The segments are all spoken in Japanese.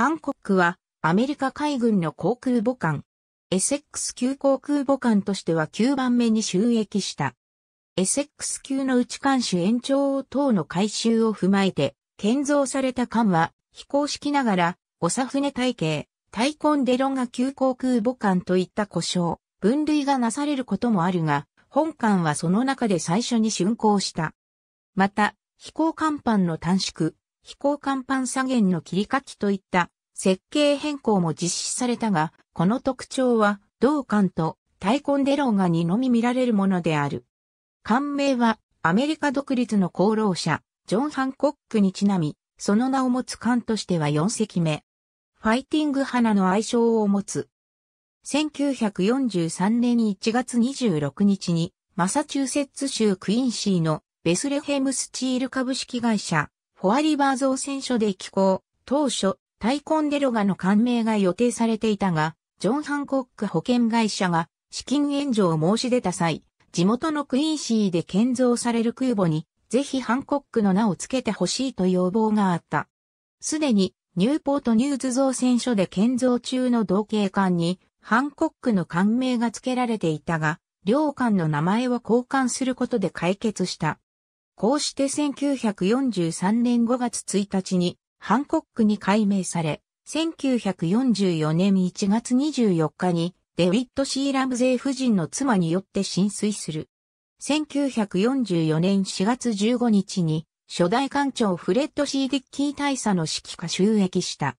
ハンコックはアメリカ海軍の航空母艦、エセックス級航空母艦としては9番目に収益した。エセックス級の内艦種延長等の改修を踏まえて、建造された艦は非公式ながら、サ船体系、タイコンデロンガ級航空母艦といった故障、分類がなされることもあるが、本艦はその中で最初に竣工した。また、飛行甲板の短縮、飛行甲板左舷の切り欠きといった設計変更も実施されたが、この特徴は同艦とタイコンデローガにのみ見られるものである。艦名はアメリカ独立の功労者、ジョン・ハンコックにちなみ、その名を持つ艦としては4隻目。ファイティング花の愛称を持つ。1943年1月26日に、マサチューセッツ州クインシーのベスレヘムスチール株式会社フォアリバー造船所で寄港、当初、タイコンデロガの官名が予定されていたが、ジョン・ハンコック保険会社が資金援助を申し出た際、地元のクイーンシーで建造される空母に、ぜひハンコックの名を付けてほしいと要望があった。すでに、ニューポートニューズ造船所で建造中の同型艦に、ハンコックの艦名が付けられていたが、両艦の名前を交換することで解決した。こうして1943年5月1日にハンコックに改名され、1944年1月24日にデウィット・シー・ラムゼー夫人の妻によって浸水する。1944年4月15日に初代艦長フレッド・シー・ディッキー大佐の指揮下収益した。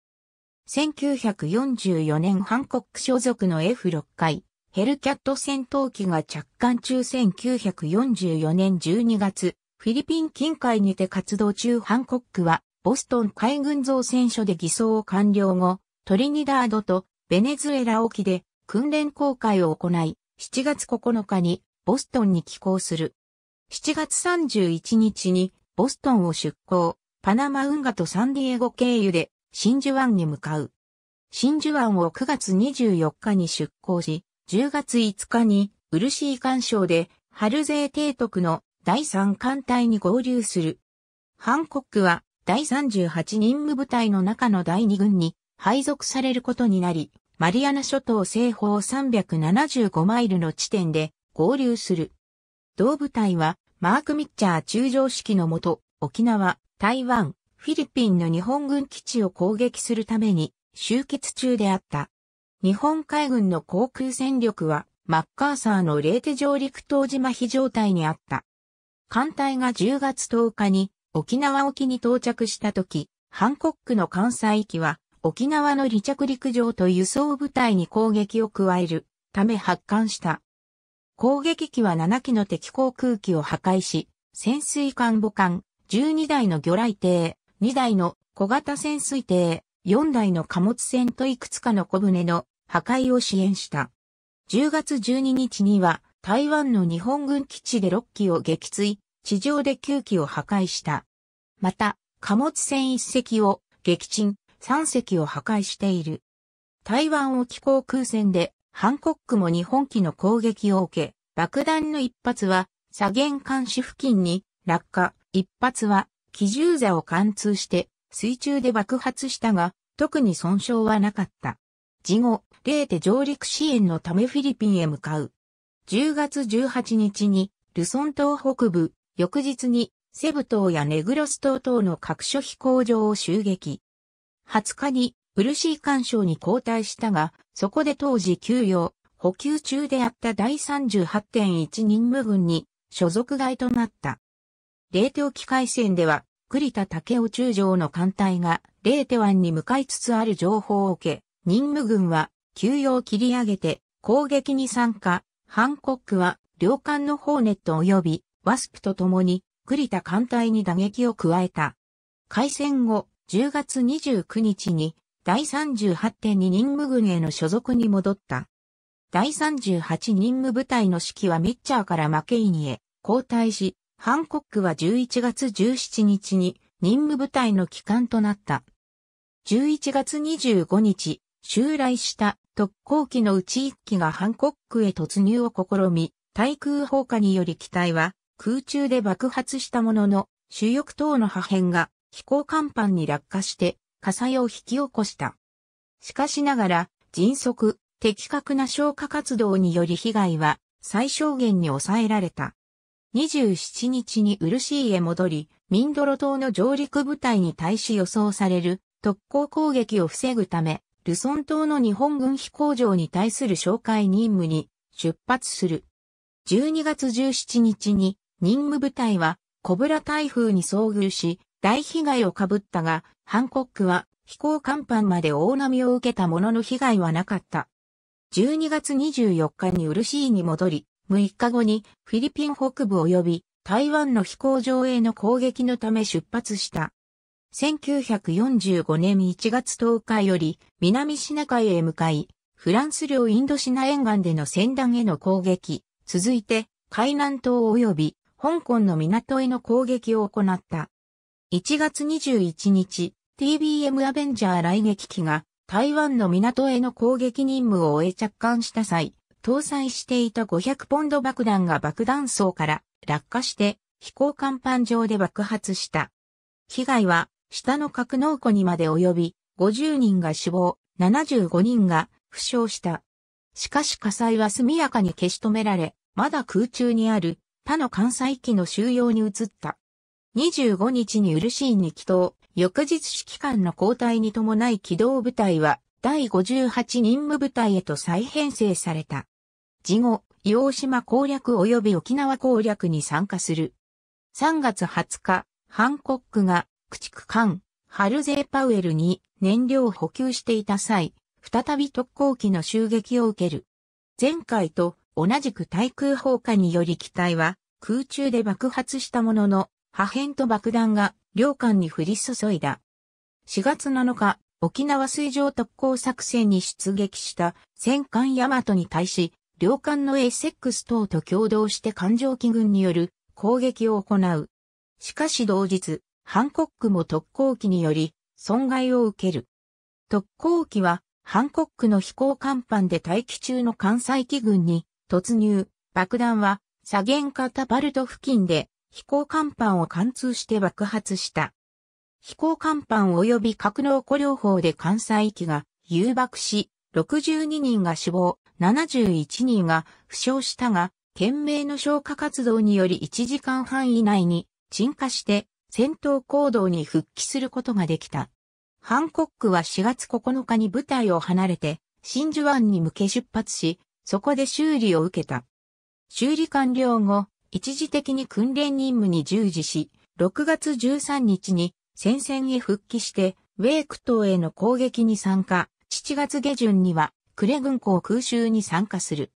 1944年ハンコック所属の F6 回ヘルキャット戦闘機が着艦中1944年12月フィリピン近海にて活動中ハンコックは、ボストン海軍造船所で偽装を完了後、トリニダードとベネズエラ沖で訓練航海を行い、7月9日にボストンに寄港する。7月31日にボストンを出港、パナマ運河とサンディエゴ経由で真珠湾に向かう。真珠湾を9月24日に出港し、10月5日にシー干渉で、ハルゼー提督の第3艦隊に合流する。ハンコックは第38任務部隊の中の第2軍に配属されることになり、マリアナ諸島西方375マイルの地点で合流する。同部隊はマーク・ミッチャー中将式のもと、沖縄、台湾、フィリピンの日本軍基地を攻撃するために集結中であった。日本海軍の航空戦力はマッカーサーのレーテ上陸島島非状態にあった。艦隊が10月10日に沖縄沖に到着した時、ハンコックの艦載機は沖縄の離着陸場と輸送部隊に攻撃を加えるため発艦した。攻撃機は7機の敵航空機を破壊し、潜水艦母艦、12台の魚雷艇、2台の小型潜水艇、4台の貨物船といくつかの小舟の破壊を支援した。10月12日には台湾の日本軍基地で6機を撃墜、地上で9機を破壊した。また、貨物船1隻を撃沈、3隻を破壊している。台湾沖航空戦で、ハンコックも日本機の攻撃を受け、爆弾の一発は、左舷監視付近に落下、一発は、機銃座を貫通して、水中で爆発したが、特に損傷はなかった。事後、レーテ上陸支援のためフィリピンへ向かう。10月18日に、ルソン島北部、翌日に、セブ島やネグロス島等の各所飛行場を襲撃。20日に、ウルシー干渉に交代したが、そこで当時休養、補給中であった第38.1任務軍に所属外となった。冷凍機海戦では、栗田武雄中将の艦隊が、レーテ湾に向かいつつある情報を受け、任務軍は、休養を切り上げて、攻撃に参加、ハンコックは、両艦のホーネット及び、ワスプと共に、栗田艦隊に打撃を加えた。開戦後、10月29日に、第38.2任務軍への所属に戻った。第38任務部隊の指揮はミッチャーからマケイニへ交代し、ハンコックは11月17日に任務部隊の帰還となった。11月25日、襲来した特攻機のうち1機がハンコックへ突入を試み、対空砲火により機体は空中で爆発したものの、主翼等の破片が飛行甲板に落下して火災を引き起こした。しかしながら、迅速、的確な消火活動により被害は最小限に抑えられた。27日に漆へ戻り、ミンドロ島の上陸部隊に対し予想される特攻攻撃を防ぐため、ルソン島の日本軍飛行場に対する紹介任務に出発する。12月17日に任務部隊はコブラ台風に遭遇し大被害をかぶったが、ハンコックは飛行甲板まで大波を受けたものの被害はなかった。12月24日に漆井に戻り、6日後にフィリピン北部及び台湾の飛行場への攻撃のため出発した。1945年1月10日より南シナ海へ向かい、フランス領インドシナ沿岸での船団への攻撃、続いて海南島及び香港の港への攻撃を行った。1月21日、TBM アベンジャー来撃機が台湾の港への攻撃任務を終え着艦した際、搭載していた500ポンド爆弾が爆弾層から落下して飛行甲板上で爆発した。被害は下の格納庫にまで及び、50人が死亡、75人が負傷した。しかし火災は速やかに消し止められ、まだ空中にある他の艦載機の収容に移った。25日にウルシーンに帰島、翌日指揮官の交代に伴い機動部隊は第58任務部隊へと再編成された。事後、洋島攻略及び沖縄攻略に参加する。3月20日、ハンコックが駆逐艦、ハルゼーパウエルに燃料を補給していた際、再び特攻機の襲撃を受ける。前回と同じく対空砲火により機体は空中で爆発したものの、破片と爆弾が両艦に降り注いだ。4月7日、沖縄水上特攻作戦に出撃した戦艦ヤマトに対し、両艦のエセックス等と共同して艦上機軍による攻撃を行う。しかし同日、ハンコックも特攻機により損害を受ける。特攻機はハンコックの飛行甲板で待機中の艦載機群に突入、爆弾は左舷型バルト付近で飛行甲板を貫通して爆発した。飛行甲板及び格納庫療法で艦載機が誘爆し、62人が死亡、71人が負傷したが、懸命の消火活動により1時間半以内に沈下して戦闘行動に復帰することができた。ハンコックは4月9日に部隊を離れて、真珠湾に向け出発し、そこで修理を受けた。修理完了後、一時的に訓練任務に従事し、6月13日に戦線へ復帰して、ウェイク島への攻撃に参加、7月下旬にはクレ軍港空襲に参加する。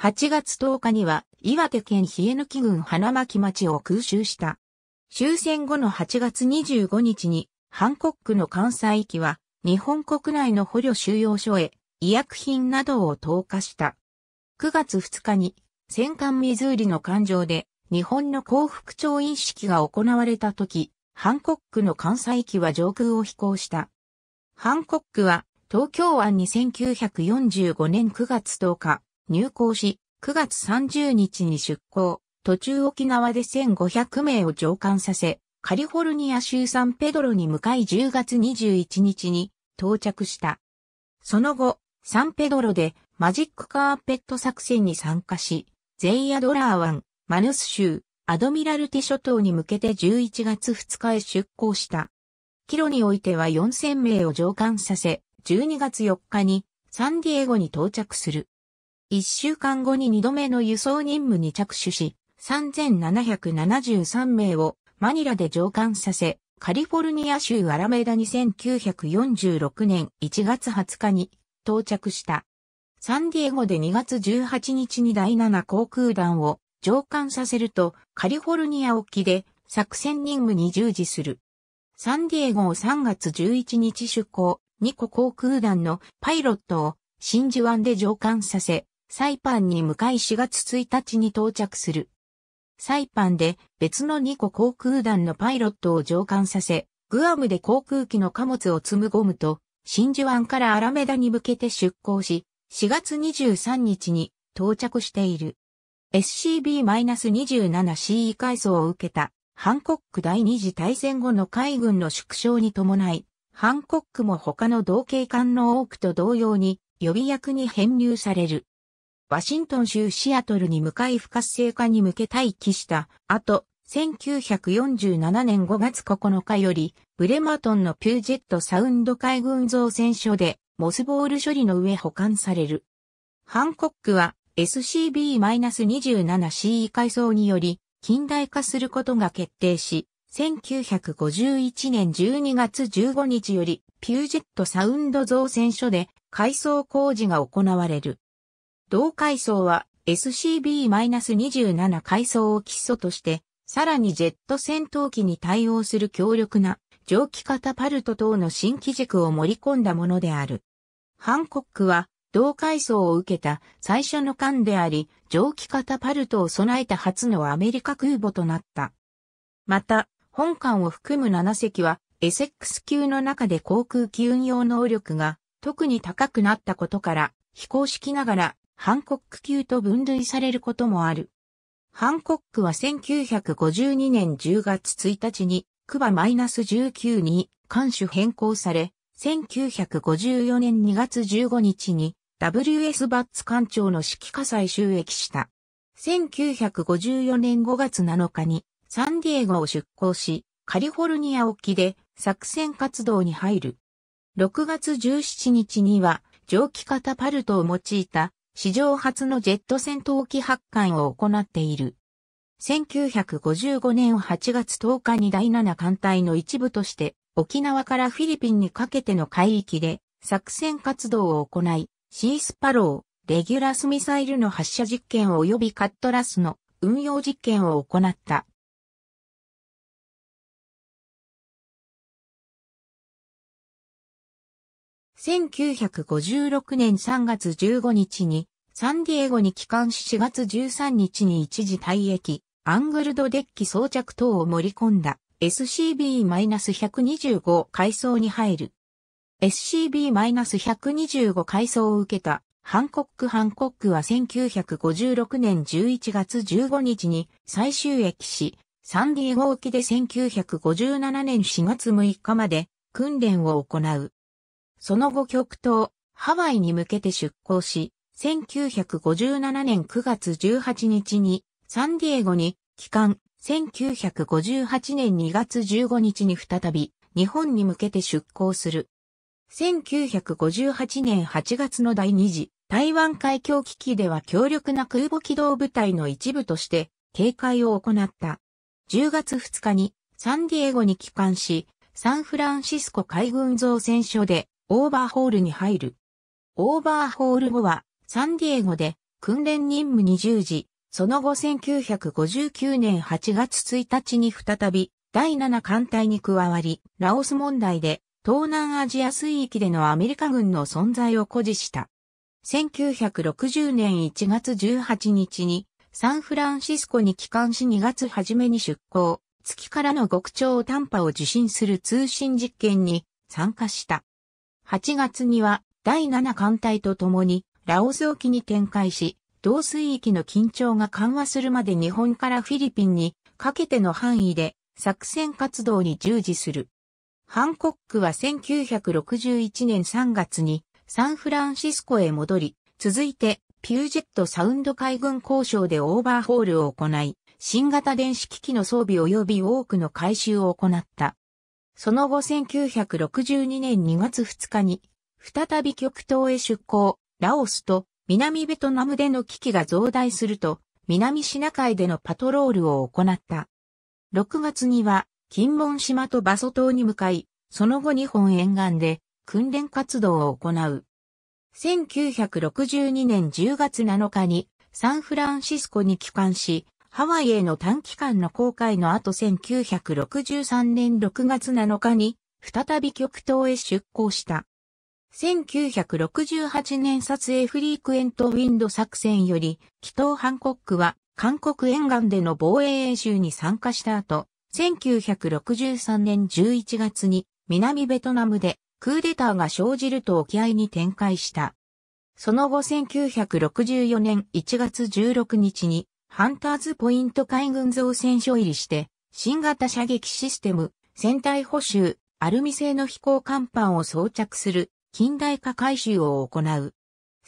8月10日には岩手県冷え抜き郡花巻町を空襲した。終戦後の8月25日に、ハンコックの関西域は、日本国内の捕虜収容所へ、医薬品などを投下した。9月2日に、戦艦ミズーリの艦上で、日本の幸福調印式が行われた時、ハンコックの関西機は上空を飛行した。ハンコックは、東京湾に1945年9月10日、入港し、9月30日に出港。途中沖縄で1500名を上艦させ、カリフォルニア州サンペドロに向かい10月21日に到着した。その後、サンペドロでマジックカーペット作戦に参加し、ゼイアドラー湾、マヌス州、アドミラルティ諸島に向けて11月2日へ出港した。キロにおいては4000名を上艦させ、12月4日にサンディエゴに到着する。1週間後に2度目の輸送任務に着手し、3773名をマニラで上官させ、カリフォルニア州アラメーダに1946年1月20日に到着した。サンディエゴで2月18日に第7航空団を上官させるとカリフォルニア沖で作戦任務に従事する。サンディエゴを3月11日出港、2個航空団のパイロットを真珠湾で上官させ、サイパンに向かい4月1日に到着する。サイパンで別の2個航空団のパイロットを乗艦させ、グアムで航空機の貨物を積むゴムと、真珠湾からアラメダに向けて出港し、4月23日に到着している。SCB-27C 改装を受けた、ハンコック第二次大戦後の海軍の縮小に伴い、ハンコックも他の同型艦の多くと同様に予備役に編入される。ワシントン州シアトルに向かい不活性化に向け待機した後、1947年5月9日より、ブレマトンのピュージェットサウンド海軍造船所で、モスボール処理の上保管される。ハンコックは SCB-27CE 改装により、近代化することが決定し、1951年12月15日より、ピュージェットサウンド造船所で改装工事が行われる。同階層は SCB-27 階層を基礎として、さらにジェット戦闘機に対応する強力な蒸気型パルト等の新機軸を盛り込んだものである。ハンコックは同階層を受けた最初の艦であり、蒸気型パルトを備えた初のアメリカ空母となった。また、本艦を含む7隻は、エセックス級の中で航空機運用能力が特に高くなったことから、飛行式ながらハンコック級と分類されることもある。ハンコックは1952年10月1日に、クバ -19 に艦種変更され、1954年2月15日に WS バッツ艦長の指揮下災収益した。1954年5月7日にサンディエゴを出港し、カリフォルニア沖で作戦活動に入る。6月17日には蒸気型パルトを用いた史上初のジェット戦闘機発艦を行っている。1955年8月10日に第7艦隊の一部として、沖縄からフィリピンにかけての海域で作戦活動を行い、シースパロー、レギュラスミサイルの発射実験及びカットラスの運用実験を行った。1956年3月15日に、サンディエゴに帰還し4月13日に一時退役、アングルドデッキ装着等を盛り込んだ SCB-125 階層に入る。SCB-125 階層を受けたハンコック・ハンコックは1956年11月15日に最終駅し、サンディエゴ沖で1957年4月6日まで訓練を行う。その後極東、ハワイに向けて出港し、1957年9月18日にサンディエゴに帰還、1958年2月15日に再び日本に向けて出港する。1958年8月の第2次台湾海峡危機では強力な空母機動部隊の一部として警戒を行った。10月2日にサンディエゴに帰還し、サンフランシスコ海軍造船所でオーバーホールに入る。オーバーホール後は、サンディエゴで、訓練任務に従事、その後1959年8月1日に再び、第7艦隊に加わり、ラオス問題で、東南アジア水域でのアメリカ軍の存在を誇示した。1960年1月18日に、サンフランシスコに帰還し2月初めに出港、月からの極超短波を受信する通信実験に参加した。8月には第7艦隊と共にラオス沖に展開し、同水域の緊張が緩和するまで日本からフィリピンにかけての範囲で作戦活動に従事する。ハンコックは1961年3月にサンフランシスコへ戻り、続いてピュージェットサウンド海軍交渉でオーバーホールを行い、新型電子機器の装備及び多くの改修を行った。その後1962年2月2日に、再び極東へ出港、ラオスと南ベトナムでの危機が増大すると、南シナ海でのパトロールを行った。6月には、金門島とバソ島に向かい、その後日本沿岸で訓練活動を行う。1962年10月7日にサンフランシスコに帰還し、ハワイへの短期間の航海の後1963年6月7日に再び極東へ出港した。1968年撮影フリークエントウィンド作戦より、紀藤ハンコックは韓国沿岸での防衛演習に参加した後、1963年11月に南ベトナムでクーデターが生じると沖合に展開した。その後1964年1月16日にハンターズポイント海軍造船所入りして、新型射撃システム、船体補修、アルミ製の飛行甲板を装着する近代化改修を行う。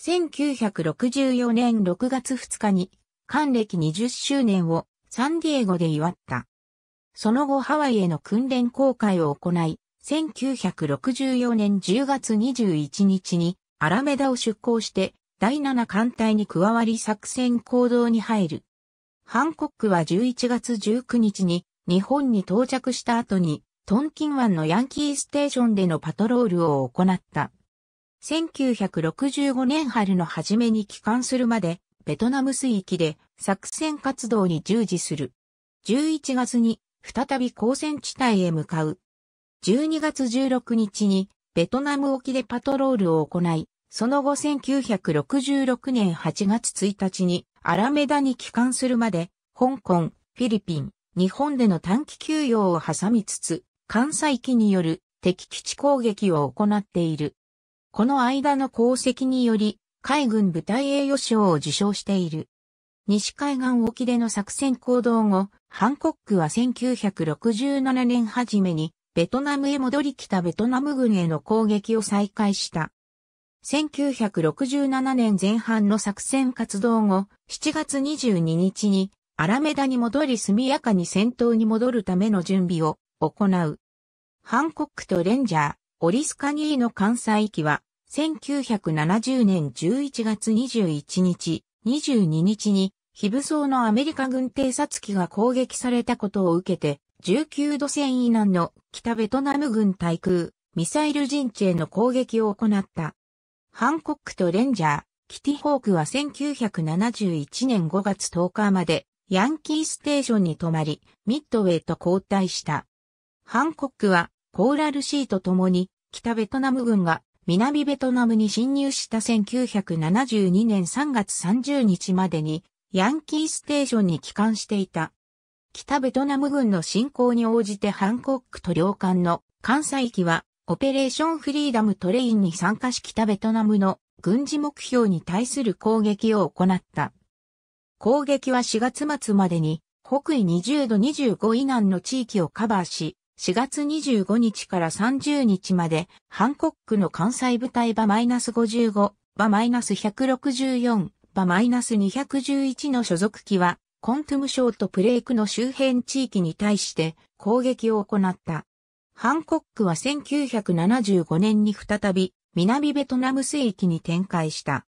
1964年6月2日に、艦暦20周年をサンディエゴで祝った。その後ハワイへの訓練公開を行い、1964年10月21日にアラメダを出港して第7艦隊に加わり作戦行動に入る。ハンコックは11月19日に日本に到着した後に、トンキン湾のヤンキーステーションでのパトロールを行った。1965年春の初めに帰還するまで、ベトナム水域で作戦活動に従事する。11月に再び交戦地帯へ向かう。12月16日にベトナム沖でパトロールを行い、その後1966年8月1日にアラメダに帰還するまで、香港、フィリピン、日本での短期休養を挟みつつ、関西機による敵基地攻撃を行っている。この間の功績により、海軍部隊栄誉賞を受賞している。西海岸沖での作戦行動後、ハンコックは1967年初めに、ベトナムへ戻り来たベトナム軍への攻撃を再開した。1967年前半の作戦活動後、7月22日にアラメダに戻り速やかに戦闘に戻るための準備を行う。ハンコックとレンジャー、オリスカニーの関西域は、1970年11月21日、22日に、非武装のアメリカ軍偵察機が攻撃されたことを受けて、19度線以南の北ベトナム軍対空、ミサイル陣地への攻撃を行った。ハンコックとレンジャー、キティホークは1971年5月10日までヤンキーステーションに泊まり、ミッドウェイと交代した。ハンコックはコーラルシーと共に北ベトナム軍が南ベトナムに侵入した1972年3月30日までにヤンキーステーションに帰還していた。北ベトナム軍の侵攻に応じてハンコックと領艦の関西機はオペレーションフリーダムトレインに参加し北ベトナムの軍事目標に対する攻撃を行った。攻撃は4月末までに北緯20度25以南の地域をカバーし、4月25日から30日までハンコックの関西部隊場 -55 場 -164 場 -211 の所属機はコントゥム省とプレイクの周辺地域に対して攻撃を行った。ハンコックは1975年に再び南ベトナム水域に展開した。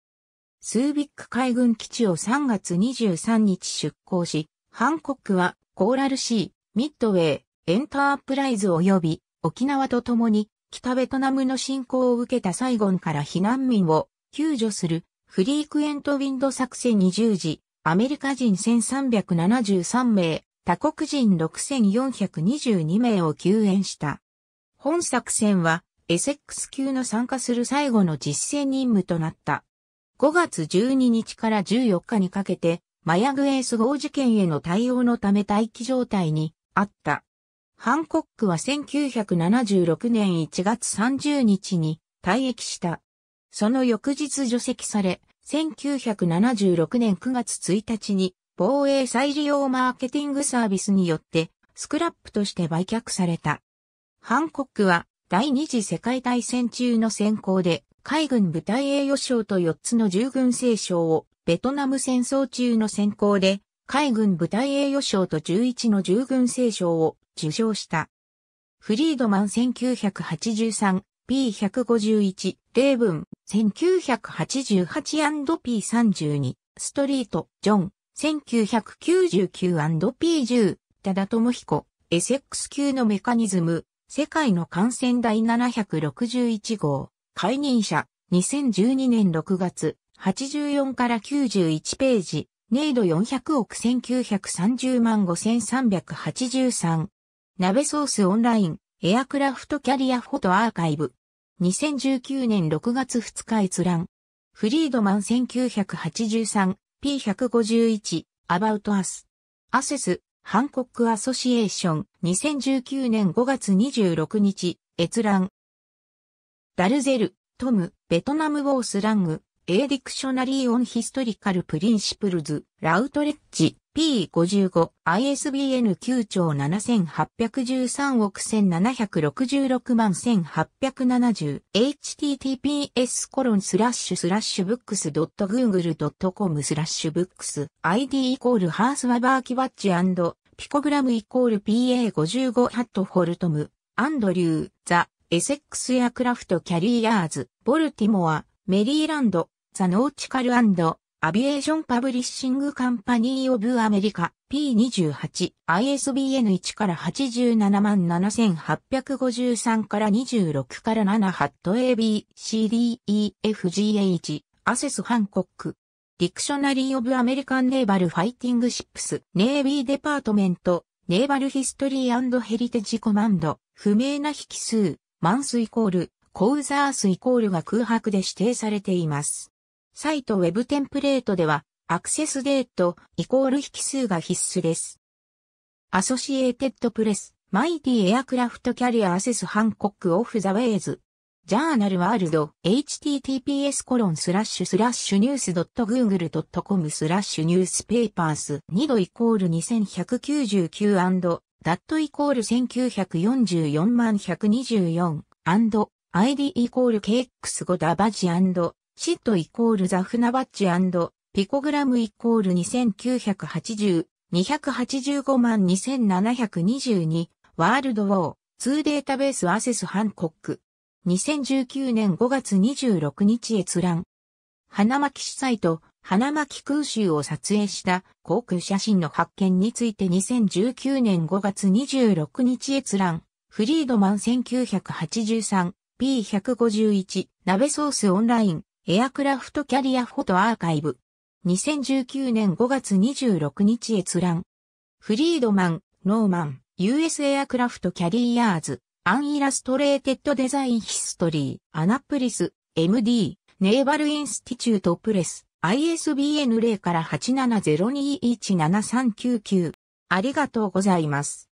スービック海軍基地を3月23日出港し、ハンコックはコーラルシー、ミッドウェイ、エンタープライズ及び沖縄と共に北ベトナムの侵攻を受けたサイゴンから避難民を救助するフリークエントウィンド作戦に従事、アメリカ人1373名、他国人6422名を救援した。本作戦は、エセックス級の参加する最後の実践任務となった。5月12日から14日にかけて、マヤグエース号事件への対応のため待機状態にあった。ハンコックは1976年1月30日に退役した。その翌日除籍され、1976年9月1日に防衛再利用マーケティングサービスによって、スクラップとして売却された。ハンコックは、第二次世界大戦中の選考で、海軍部隊栄誉賞と4つの従軍聖賞を、ベトナム戦争中の選考で、海軍部隊栄誉賞と11の従軍聖賞を受賞した。フリードマン 1983P151 例文 1988&P32 ストリート、ジョン、1999&P10、た田智彦、エセックス級のメカニズム、世界の感染第761号、解任者、2012年6月、84から91ページ、ネイド400億1930万5383。鍋ソースオンライン、エアクラフトキャリアフォトアーカイブ。2019年6月2日閲覧。フリードマン1983、P151、About Us。アセス、ハンコックアソシエーション、2019年5月26日、閲覧。ダルゼル、トム、ベトナムウォースラング、A Dictionary on Historical Principles, ラウトレッジ、P55、ISBN 9兆7813億1766万1870、https コロンスラッシュスラッシュブックス .google.com スラッシュブックス、id イコールハースワバーキワッチピコグラムイコール PA55 ハットフォルトム、アンドリュー、ザ、エセックスエアクラフトキャリーアーズ、ボルティモア、メリーランド、ザノーチカルアビエーションパブリッシングカンパニーオブアメリカ P28 ISBN 1から87万7853から26から7ハット ABCDEFGH アセスハンコックディクショナリー・オブ・アメリカン・ネーバル・ファイティング・シップス、ネイビー・デパートメント、ネーバル・ヒストリー・ヘリテジ・コマンド、不明な引数、マンスイコール、コウザースイコールが空白で指定されています。サイトウェブテンプレートでは、アクセスデート、イコール引数が必須です。アソシエーテッドプレス、マイティエアクラフトキャリアアセスハンコックオフザウェイズ。ジャーナルワールド、https コロンスラッシュスラッシュニュース .google.com スラッシュニュースペーパース2度イコール 2199& ダットイコール1944万124 and ID イコール KX5 ダバジアンド、シットイコールザ・フナバッチピコグラムイコール2980、285万2722、ワールドウォー、2データベースアセスハンコック。2019年5月26日閲覧。花巻主催と花巻空襲を撮影した航空写真の発見について2019年5月26日閲覧。フリードマン 1983P151 鍋ソースオンラインエアクラフトキャリアフォトアーカイブ。2019年5月26日閲覧。フリードマン、ノーマン、US エアクラフトキャリアーズ、アンイラストレーテッドデザインヒストリー、アナプリス、MD、ネーバルインスティチュートプレス、ISBN 0から870217399。ありがとうございます。